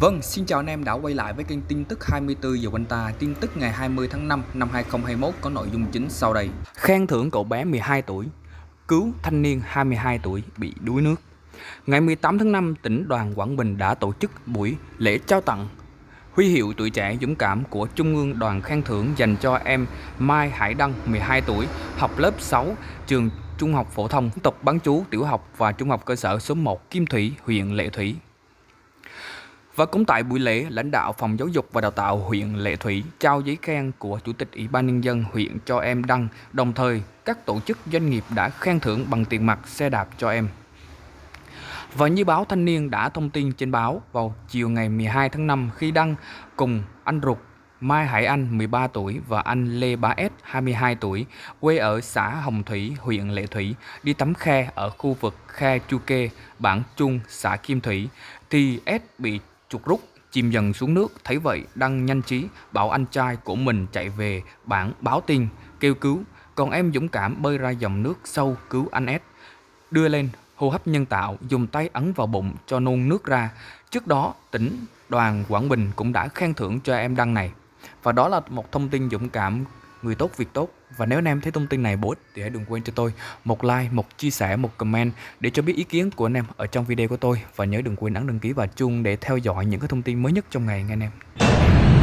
Vâng, xin chào anh em đã quay lại với kênh tin tức 24 giờ quanh ta. Tin tức ngày 20 tháng 5 năm 2021 có nội dung chính sau đây. Khen thưởng cậu bé 12 tuổi, cứu thanh niên 22 tuổi bị đuối nước. Ngày 18 tháng 5, tỉnh đoàn Quảng Bình đã tổ chức buổi lễ trao tặng huy hiệu tuổi trẻ dũng cảm của Trung ương đoàn khen thưởng dành cho em Mai Hải Đăng, 12 tuổi, học lớp 6, trường Trung học phổ thông, tộc bán chú, tiểu học và trung học cơ sở số 1 Kim Thủy, huyện Lệ Thủy, và cũng tại buổi lễ, lãnh đạo Phòng Giáo dục và Đào tạo huyện Lệ Thủy trao giấy khen của Chủ tịch Ủy ban Nhân dân huyện cho em Đăng, đồng thời các tổ chức doanh nghiệp đã khen thưởng bằng tiền mặt xe đạp cho em. Và như báo Thanh niên đã thông tin trên báo, vào chiều ngày 12 tháng 5 khi Đăng cùng anh ruột Mai Hải Anh 13 tuổi và anh Lê Bá S 22 tuổi, quê ở xã Hồng Thủy, huyện Lệ Thủy, đi tắm khe ở khu vực khe Chu Kê, bản Trung, xã Kim Thủy, thì S bị Trục rút chìm dần xuống nước, thấy vậy Đăng nhanh trí bảo anh trai của mình chạy về bản báo tin, kêu cứu. Còn em dũng cảm bơi ra dòng nước sâu cứu anh S. Đưa lên, hô hấp nhân tạo, dùng tay ấn vào bụng cho nôn nước ra. Trước đó, tỉnh đoàn Quảng Bình cũng đã khen thưởng cho em Đăng này. Và đó là một thông tin dũng cảm người tốt việc tốt và nếu anh em thấy thông tin này bổ ích thì hãy đừng quên cho tôi một like, một chia sẻ, một comment để cho biết ý kiến của anh em ở trong video của tôi và nhớ đừng quên ấn đăng ký và chuông để theo dõi những cái thông tin mới nhất trong ngày nha anh em.